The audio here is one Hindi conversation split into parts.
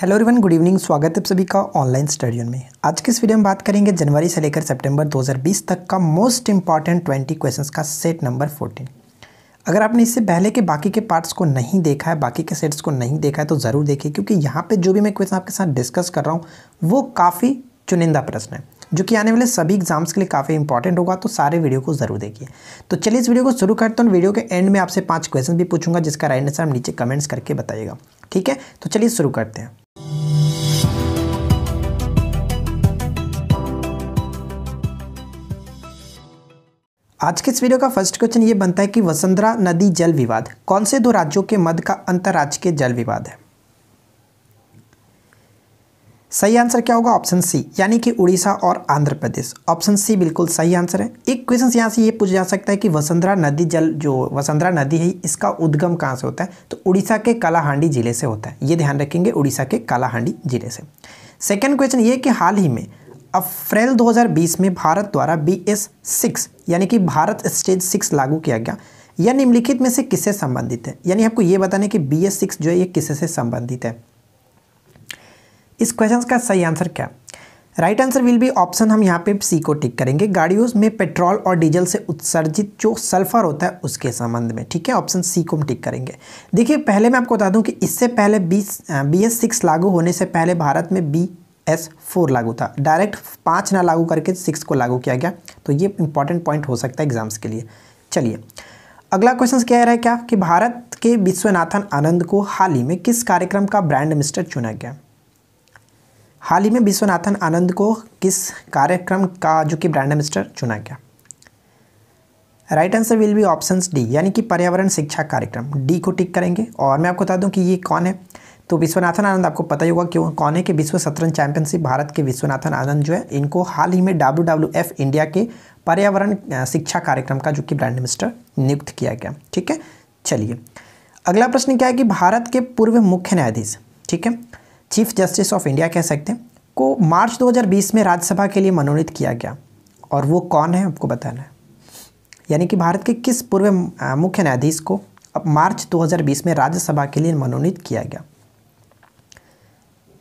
हेलो एवरीवन गुड इवनिंग स्वागत है सभी का ऑनलाइन स्टडियन में आज के इस वीडियो में बात करेंगे जनवरी से लेकर सितंबर 2020 तक का मोस्ट इंपॉर्टेंट 20 क्वेश्चंस का सेट नंबर 14 अगर आपने इससे पहले के बाकी के पार्ट्स को नहीं देखा है बाकी के सेट्स को नहीं देखा है तो ज़रूर देखिए क्योंकि यहाँ पर जो भी मैं क्वेश्चन आपके साथ डिस्कस कर रहा हूँ वो काफ़ी चुनिंदा प्रश्न है जो कि आने वाले सभी एग्जाम्स के लिए काफ़ी इंपॉर्टेंट होगा तो सारे वीडियो को जरूर देखिए तो चलिए इस वीडियो को शुरू करते हैं वीडियो के एंड में आपसे पाँच क्वेश्चन भी पूछूंगा जिसका राइट आंसर आप नीचे कमेंट्स करके बताइएगा ठीक है तो चलिए शुरू करते हैं आज के इस वीडियो का फर्स्ट क्वेश्चन ये बनता है कि वसुंधरा नदी जल विवाद कौन से दो राज्यों के मध्य का अंतर्राज्यीय जल विवाद है सही आंसर क्या होगा ऑप्शन सी यानी कि उड़ीसा और आंध्र प्रदेश ऑप्शन सी बिल्कुल सही आंसर है एक क्वेश्चन यहाँ से ये पूछा जा सकता है कि वसुंधरा नदी जल जो वसुंधरा नदी है इसका उद्गम कहाँ से होता है तो उड़ीसा के कालाहांडी जिले से होता है ये ध्यान रखेंगे उड़ीसा के कालाहांडी जिले से सेकेंड क्वेश्चन ये कि हाल ही में अप्रैल 2020 में भारत द्वारा बी एस सिक्स यानी कि भारत स्टेज सिक्स लागू किया गया यह निम्नलिखित में से किससे संबंधित है यानी आपको यह बताने कि बी एस सिक्स जो है ये किससे संबंधित है इस क्वेश्चन का सही आंसर क्या right answer will be option हम यहाँ पे सी को टिक करेंगे गाड़ियों में पेट्रोल और डीजल से उत्सर्जित जो सल्फर होता है उसके संबंध में ठीक है ऑप्शन सी को हम टिक करेंगे देखिए पहले मैं आपको बता दूं कि इससे पहले बी बी एस सिक्स लागू होने से पहले भारत में बी एस फोर लागू था डायरेक्ट पाँच ना लागू करके सिक्स को लागू किया गया तो ये इंपॉर्टेंट पॉइंट हो सकता है एग्जाम्स के लिए चलिए अगला क्वेश्चन क्या है क्या कि भारत के विश्वनाथन आनंद को हाल ही में किस कार्यक्रम का ब्रांड मिस्टर चुना गया हाल ही में विश्वनाथन आनंद को किस कार्यक्रम का जो कि ब्रांड मिस्टर चुना गया right answer will be option D यानी कि पर्यावरण शिक्षा कार्यक्रम डी को टिक करेंगे और मैं आपको बता दूं कि ये कौन है तो विश्वनाथन आनंद आपको पता ही होगा क्यों कौन है कि विश्व शतरंज चैंपियनशिप भारत के विश्वनाथन आनंद जो है इनको हाल ही में डब्ल्यू इंडिया के पर्यावरण शिक्षा कार्यक्रम का जो कि ब्रांड मिनिस्टर नियुक्त किया गया ठीक है चलिए अगला प्रश्न क्या है कि भारत के पूर्व मुख्य न्यायाधीश ठीक है चीफ जस्टिस ऑफ इंडिया कह सकते हैं को मार्च 2020 में राज्यसभा के लिए मनोनीत किया गया और वो कौन है आपको बताना है यानी कि भारत के किस पूर्व मुख्य न्यायाधीश को अब मार्च 2020 में राज्यसभा के लिए मनोनीत किया गया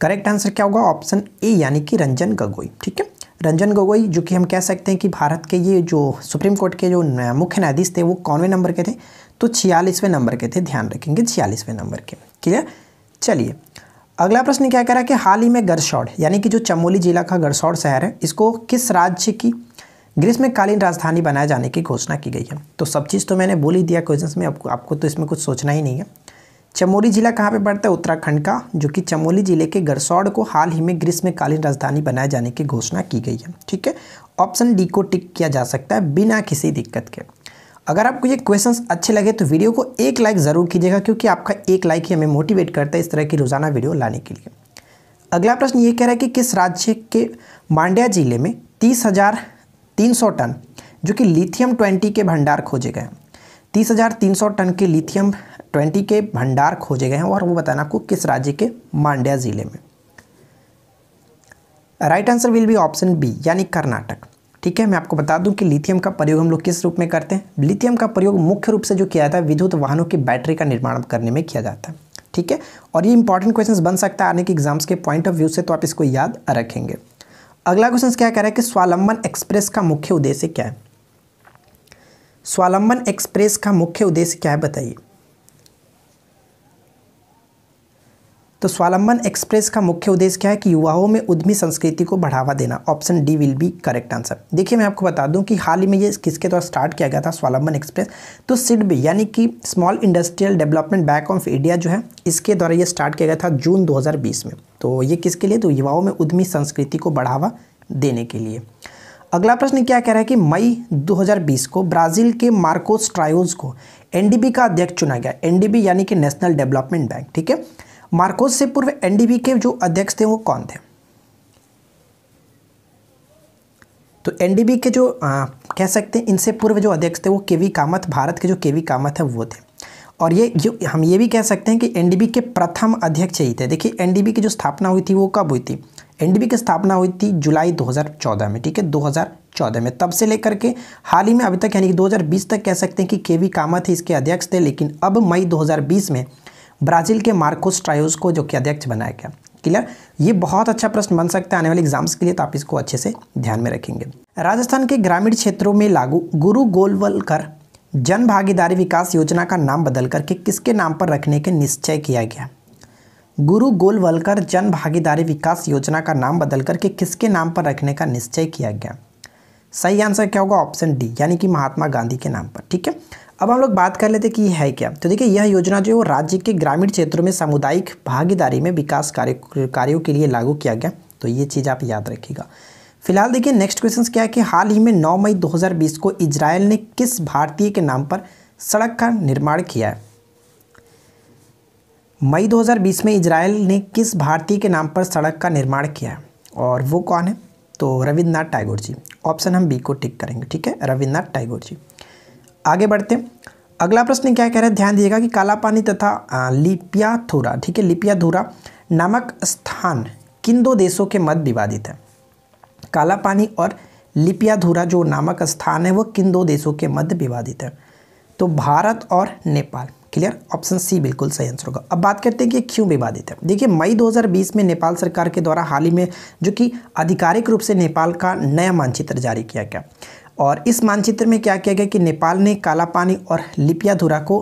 करेक्ट आंसर क्या होगा ऑप्शन ए यानी कि रंजन गगोई ठीक है रंजन गोगोई जो कि हम कह सकते हैं कि भारत के ये जो सुप्रीम कोर्ट के जो मुख्य न्यायाधीश थे वो कौनवे नंबर के थे तो छियालीसवें नंबर के थे ध्यान रखेंगे छियालीसवें नंबर के क्लियर चलिए अगला प्रश्न क्या कह रहा है कि हाल ही में गरसौड़ यानी कि जो चमोली जिला का गरसौड़ शहर है इसको किस राज्य की ग्रीष्मकालीन राजधानी बनाए जाने की घोषणा की गई है तो सब चीज़ तो मैंने बोल ही दिया क्वेश्चन में आपको आपको तो इसमें कुछ सोचना ही नहीं है चमोली जिला कहाँ पे पड़ता है उत्तराखंड का जो कि चमोली जिले के गरसौड़ को हाल ही में ग्रीष्मकालीन राजधानी बनाए जाने की घोषणा की गई है ठीक है ऑप्शन डी को टिक किया जा सकता है बिना किसी दिक्कत के अगर आपको ये क्वेश्चंस अच्छे लगे तो वीडियो को एक लाइक ज़रूर कीजिएगा क्योंकि आपका एक लाइक ही हमें मोटिवेट करता है इस तरह की रोज़ाना वीडियो लाने के लिए अगला प्रश्न ये कह रहा है कि किस राज्य के मांड्या जिले में तीस हज़ार तीन सौ टन जो कि लिथियम ट्वेंटी के भंडार खोजे गए तीस हज़ार तीन सौ टन के लिथियम ट्वेंटी के भंडार खोजे गए हैं और वो बताना आपको किस राज्य के मांड्या ज़िले में right answer will be option B यानी कर्नाटक ठीक है मैं आपको बता दूं कि लिथियम का प्रयोग हम लोग किस रूप में करते हैं लिथियम का प्रयोग मुख्य रूप से जो किया जाता है विद्युत वाहनों की बैटरी का निर्माण करने में किया जाता है ठीक है और ये इंपॉर्टेंट क्वेश्चन बन सकता है आने के एग्जाम्स के पॉइंट ऑफ व्यू से तो आप इसको याद रखेंगे अगला क्वेश्चन क्या कह रहा है कि स्वालंबन एक्सप्रेस का मुख्य उद्देश्य क्या है स्वालंबन एक्सप्रेस का मुख्य उद्देश्य क्या है बताइए तो स्वालंबन एक्सप्रेस का मुख्य उद्देश्य क्या है कि युवाओं में उद्यमी संस्कृति को बढ़ावा देना option D will be correct answer देखिए मैं आपको बता दूं कि हाल ही में ये किसके द्वारा स्टार्ट किया गया था स्वालंबन एक्सप्रेस तो सिडबी यानी कि small industrial development bank of India जो है इसके द्वारा ये स्टार्ट किया गया था जून दो में तो ये किसके लिए तो युवाओं में उद्यमी संस्कृति को बढ़ावा देने के लिए अगला प्रश्न क्या कह रहा है कि मई 2020 को ब्राज़ील के मार्कोस ट्रायोज को एनडीबी का अध्यक्ष चुना गया एनडीबी यानी कि नेशनल डेवलपमेंट बैंक ठीक है मार्कोस से पूर्व एनडीबी के जो अध्यक्ष थे वो कौन थे तो एनडीबी के जो आ, कह सकते हैं इनसे पूर्व जो अध्यक्ष थे वो केवी कामत भारत के जो केवी कामत है वो थे और ये जो हम ये भी कह सकते हैं कि एनडीबी के प्रथम अध्यक्ष ही थे देखिए एनडीबी की जो स्थापना हुई थी वो कब हुई थी एनडीबी की स्थापना हुई थी जुलाई 2014 में ठीक है 2014 में तब से लेकर के हाल ही में अभी तक यानी कि 2020 तक कह सकते हैं कि के वी कामत ही इसके अध्यक्ष थे लेकिन अब मई 2020 में ब्राज़ील के मार्कोस ट्रायोस को जो कि अध्यक्ष बनाया गया क्लियर ये बहुत अच्छा प्रश्न बन सकता है आने वाले एग्जाम्स के लिए तो आप इसको अच्छे से ध्यान में रखेंगे राजस्थान के ग्रामीण क्षेत्रों में लागू गुरु गोलवलकर जन भागीदारी विकास योजना का नाम बदल करके किसके नाम पर रखने के निश्चय किया गया गुरु गोलवलकर जन भागीदारी विकास योजना का नाम बदल करके किसके नाम पर रखने का निश्चय किया गया सही आंसर क्या होगा ऑप्शन डी यानी कि महात्मा गांधी के नाम पर ठीक है अब हम लोग बात कर लेते कि है क्या तो देखिए यह योजना जो है राज्य के ग्रामीण क्षेत्रों में सामुदायिक भागीदारी में विकास कार्य कार्यों के लिए लागू किया गया तो ये चीज़ आप याद रखिएगा फिलहाल देखिए नेक्स्ट क्वेश्चन क्या है कि हाल ही में 9 मई 2020 को इजराइल ने किस भारतीय के नाम पर सड़क का निर्माण किया है मई 2020 में इजराइल ने किस भारतीय के नाम पर सड़क का निर्माण किया है और वो कौन है तो रविन्द्रनाथ टैगोर जी ऑप्शन हम बी को टिक करेंगे ठीक है रविन्द्रनाथ टैगोर जी आगे बढ़ते हैं अगला प्रश्न क्या कह रहा है ध्यान दिएगा कि काला पानी तथा लिपिया थोरा ठीक है लिपिया धूरा नामक स्थान किन दो देशों के मध्य विवादित है काला पानी और लिपिया धूरा जो नामक स्थान है वो किन दो देशों के मध्य विवादित है तो भारत और नेपाल क्लियर ऑप्शन सी बिल्कुल सही आंसर होगा अब बात करते हैं कि क्यों विवादित है देखिए मई 2020 में नेपाल सरकार के द्वारा हाल ही में जो कि आधिकारिक रूप से नेपाल का नया मानचित्र जारी किया गया और इस मानचित्र में क्या किया गया कि नेपाल ने काला पानी और लिपियाधुरा को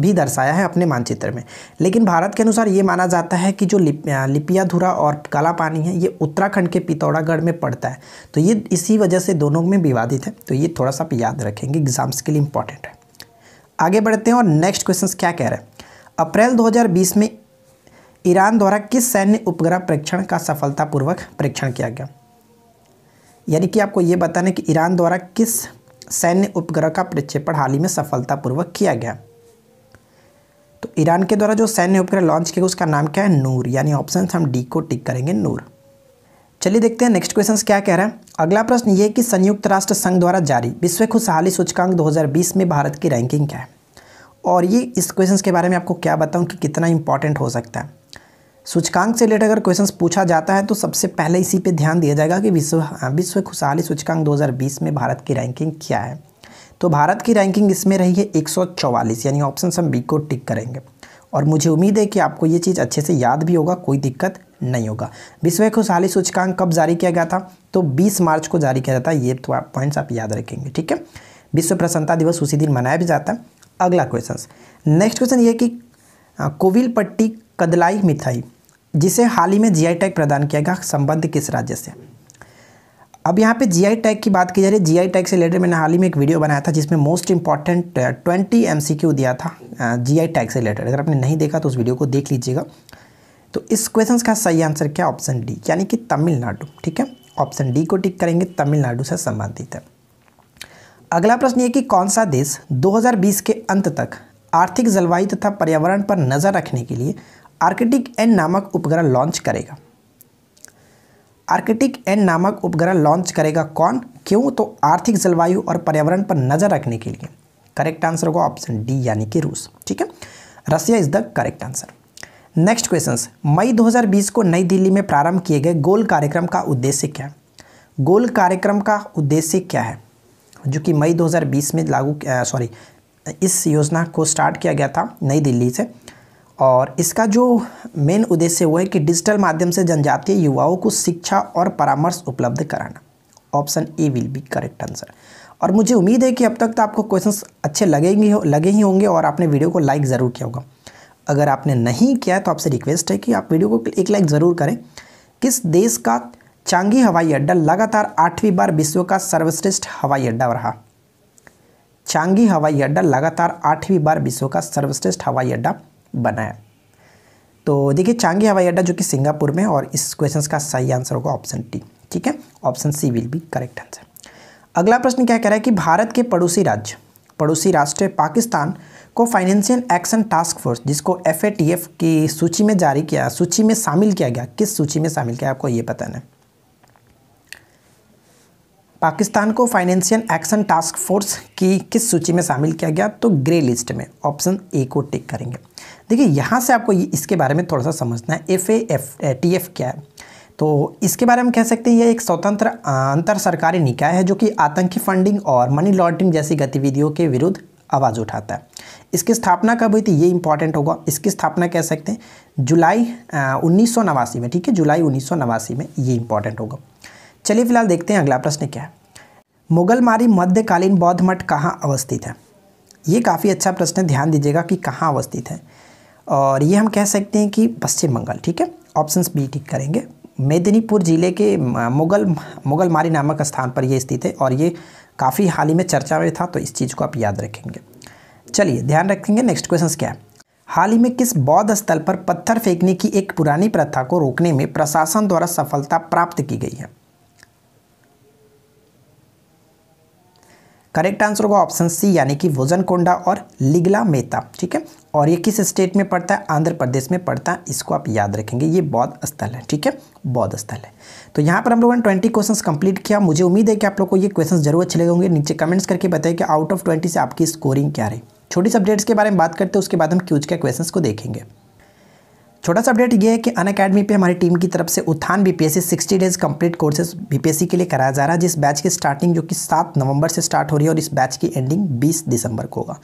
भी दर्शाया है अपने मानचित्र में लेकिन भारत के अनुसार ये माना जाता है कि जो लिपियाधुरा और काला पानी है ये उत्तराखंड के पिथौरागढ़ में पड़ता है तो ये इसी वजह से दोनों में विवादित है तो ये थोड़ा सा आप याद रखेंगे एग्जाम्स के लिए इंपॉर्टेंट है आगे बढ़ते हैं और नेक्स्ट क्वेश्चन क्या कह रहे हैं अप्रैल दो में ईरान द्वारा किस सैन्य उपग्रह परीक्षण का सफलतापूर्वक परीक्षण किया गया यानी कि आपको ये बताना कि ईरान द्वारा किस सैन्य उपग्रह का प्रक्षेपण हाल ही में सफलतापूर्वक किया गया तो ईरान के द्वारा जो सैन्य उपग्रह लॉन्च किया उसका नाम क्या है नूर यानी ऑप्शन हम डी को टिक करेंगे नूर चलिए देखते हैं नेक्स्ट क्वेश्चन क्या कह रहा है अगला प्रश्न ये कि संयुक्त राष्ट्र संघ द्वारा जारी विश्व खुशहाली सूचकांक 2020 में भारत की रैंकिंग क्या है और ये इस क्वेश्चन के बारे में आपको क्या बताऊँ कि कितना इंपॉर्टेंट हो सकता है सूचकांक से रिलेटेड अगर क्वेश्चन पूछा जाता है तो सबसे पहले इसी पे ध्यान दिया जाएगा कि विश्व हाँ, विश्व खुशहाली सूचकांक 2020 में भारत की रैंकिंग क्या है तो भारत की रैंकिंग इसमें रही है एक यानी ऑप्शन हम बी को टिक करेंगे और मुझे उम्मीद है कि आपको ये चीज़ अच्छे से याद भी होगा कोई दिक्कत नहीं होगा विश्व खुशहाली सूचकांक कब जारी किया गया था तो बीस मार्च को जारी किया जाता है ये तो आप पॉइंट्स आप याद रखेंगे ठीक है विश्व प्रसन्नता दिवस उसी दिन मनाया भी जाता है अगला क्वेश्चन नेक्स्ट क्वेश्चन ये कि हाँ, कोविल पट्टी कदलाई मिठाई जिसे हाल ही में जीआई टैग प्रदान किया गया संबंध किस राज्य से अब यहाँ पे जीआई टैग की बात की जा रही है जीआई टैग से रिलेटेड मैंने हाल ही में एक वीडियो बनाया था जिसमें मोस्ट इंपॉर्टेंट ट्वेंटी एम दिया था जी uh, टैग से रिलेटेड अगर आपने नहीं देखा तो उस वीडियो को देख लीजिएगा तो इस क्वेश्चन का सही आंसर क्या ऑप्शन डी यानी कि तमिलनाडु ठीक है ऑप्शन डी को टिक करेंगे तमिलनाडु से संबंधित है अगला प्रश्न ये कि कौन सा देश 2020 के अंत तक आर्थिक जलवायु तथा पर्यावरण पर नज़र रखने के लिए आर्किटिक एन नामक उपग्रह लॉन्च करेगा आर्किटिक एन नामक उपग्रह लॉन्च करेगा कौन क्यों तो आर्थिक जलवायु और पर्यावरण पर नज़र रखने के लिए करेक्ट आंसर होगा ऑप्शन डी यानी कि रूस ठीक है Russia is the correct answer next question मई 2020 को नई दिल्ली में प्रारंभ किए गए गोल कार्यक्रम का उद्देश्य क्या है गोल कार्यक्रम का उद्देश्य क्या है जो कि मई 2020 में लागू सॉरी इस योजना को स्टार्ट किया गया था नई दिल्ली से और इसका जो मेन उद्देश्य वो है कि डिजिटल माध्यम से जनजातीय युवाओं को शिक्षा और परामर्श उपलब्ध कराना option A will be correct answer और मुझे उम्मीद है कि अब तक तो आपको क्वेश्चंस अच्छे लगेंगे लगे ही होंगे और आपने वीडियो को लाइक ज़रूर किया होगा अगर आपने नहीं किया तो आपसे रिक्वेस्ट है कि आप वीडियो को एक लाइक ज़रूर करें किस देश का चांगी हवाई अड्डा लगातार आठवीं बार विश्व का सर्वश्रेष्ठ हवाई अड्डा रहा चांगी हवाई अड्डा लगातार आठवीं बार विश्व का सर्वश्रेष्ठ हवाई अड्डा बनाया तो देखिए चांगी हवाई अड्डा जो कि सिंगापुर में और इस क्वेश्चन का सही आंसर होगा ऑप्शन टी ठीक है option C will be correct answer अगला प्रश्न क्या कह रहा है कि भारत के पड़ोसी राज्य पड़ोसी राष्ट्र पाकिस्तान को फाइनेंशियल एक्शन टास्क फोर्स जिसको एफ की सूची में जारी किया सूची में शामिल किया गया किस सूची में शामिल किया आपको ये बताना है पाकिस्तान को फाइनेंशियल एक्शन टास्क फोर्स की किस सूची में शामिल किया गया तो ग्रे लिस्ट में ऑप्शन ए को टिक करेंगे देखिए यहाँ से आपको इसके बारे में थोड़ा सा समझना है F A F T F क्या है तो इसके बारे में कह सकते हैं यह एक स्वतंत्र अंतर सरकारी निकाय है जो कि आतंकी फंडिंग और मनी लॉन्ड्रिंग जैसी गतिविधियों के विरुद्ध आवाज़ उठाता है इसकी स्थापना कब हुई थी ये इंपॉर्टेंट होगा इसकी स्थापना कह सकते हैं जुलाई उन्नीस में ठीक है जुलाई उन्नीस में ये इंपॉर्टेंट होगा चलिए फिलहाल देखते हैं अगला प्रश्न क्या है मुगलमारी मध्यकालीन बौद्ध मठ कहाँ अवस्थित है ये काफ़ी अच्छा प्रश्न है ध्यान दीजिएगा कि कहाँ अवस्थित है और ये हम कह सकते हैं कि पश्चिम बंगाल ठीक है ऑप्शन बी ठीक करेंगे मेदिनीपुर ज़िले के मुगल मुगल मारी नामक स्थान पर ये स्थित है और ये काफ़ी हाल ही में चर्चा में था तो इस चीज़ को आप याद रखेंगे चलिए ध्यान रखेंगे नेक्स्ट क्वेश्चन क्या है हाल ही में किस बौद्ध स्थल पर पत्थर फेंकने की एक पुरानी प्रथा को रोकने में प्रशासन द्वारा सफलता प्राप्त की गई है करेक्ट आंसर होगा ऑप्शन सी यानी कि वोजनकोंडा और लिगला मेता ठीक है और ये किस स्टेट में पड़ता है आंध्र प्रदेश में पड़ता है इसको आप याद रखेंगे ये बौद्ध स्थल है ठीक है बौद्ध स्थल है तो यहाँ पर हम लोगों ने ट्वेंटी क्वेश्चंस कंप्लीट किया मुझे उम्मीद है कि आप लोग को ये क्वेश्चंस जरूर अच्छे लगे होंगे नीचे कमेंट्स करके बताइए कि आउट ऑफ ट्वेंटी से आपकी स्कोरिंग क्या रही छोटी सी अपडेट्स के बारे में बात करते हैं उसके बाद हम क्यूज के क्वेश्चन को देखेंगे छोटा सा अपडेट ये है कि अन अकेडमी पर हमारी टीम की तरफ से उत्थान BPSC 60 days complete courses BPSC के लिए कराया जा रहा है जिस बैच की स्टार्टिंग जो कि 7 नवंबर से स्टार्ट हो रही है और इस बैच की एंडिंग 20 दिसंबर को होगा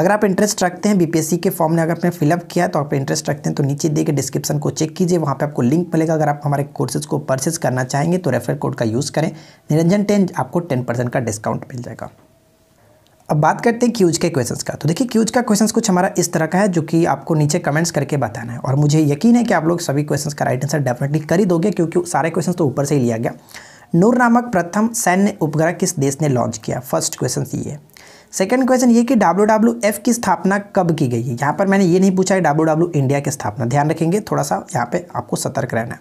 अगर आप इंटरेस्ट रखते हैं बीपीएससी के फॉर्म ने अगर आपने फिलअप किया तो आप इंटरेस्ट रखते हैं तो नीचे देखिए डिस्क्रिप्शन को चेक कीजिए वहाँ पर आपको लिंक मिलेगा अगर आप हमारे कोर्सेज को परचेज करना चाहेंगे तो रेफर कोड का यूज़ करें निरंजन टेन आपको टेन का डिस्काउंट मिल जाएगा अब बात करते हैं क्यूज के क्वेश्चंस का तो देखिए क्यूज का क्वेश्चंस कुछ हमारा इस तरह का है जो कि आपको नीचे कमेंट्स करके बताना है और मुझे यकीन है कि आप लोग सभी क्वेश्चंस का राइट आंसर डेफिनेटली कर ही दोगे क्योंकि सारे क्वेश्चंस तो ऊपर से ही लिया गया नूर नामक प्रथम सैन्य उपग्रह किस देश ने लॉन्च किया फर्स्ट क्वेश्चन ये है सेकेंड क्वेश्चन ये कि डब्ल्यू की स्थापना कब की गई है यहाँ पर मैंने ये नहीं पूछा है डब्ल्यू इंडिया की स्थापना ध्यान रखेंगे थोड़ा सा यहाँ पर आपको सतर्क रहना है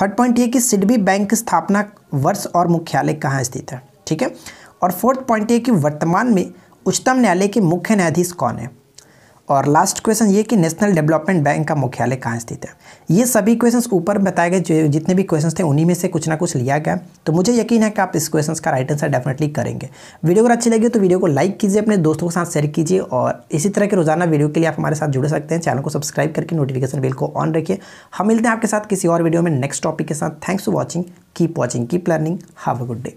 थर्ड पॉइंट ये कि सिडबी बैंक की स्थापना वर्ष और मुख्यालय कहाँ स्थित है ठीक है और फोर्थ पॉइंट ये कि वर्तमान में उच्चतम न्यायालय के मुख्य न्यायाधीश कौन है और लास्ट क्वेश्चन ये कि नेशनल डेवलपमेंट बैंक का मुख्यालय कहाँ स्थित है ये सभी क्वेश्चंस ऊपर बताए गए जो जितने भी क्वेश्चंस थे उन्हीं में से कुछ ना कुछ लिया गया तो मुझे यकीन है कि आप इस क्वेश्चंस का राइट आंसर डेफिनेटली करेंगे वीडियो अगर अच्छी लगी तो वीडियो को लाइक कीजिए अपने दोस्तों के साथ शेयर कीजिए और इसी तरह के रोजाना वीडियो के लिए आप हमारे साथ जुड़ सकते हैं चैनल को सब्सक्राइब करके नोटिफिकेशन बिल को ऑन रखिए हम मिलते हैं आपके साथ किसी और वीडियो में नेक्स्ट टॉपिक के साथ thanks for watching keep watching keep learning have a good day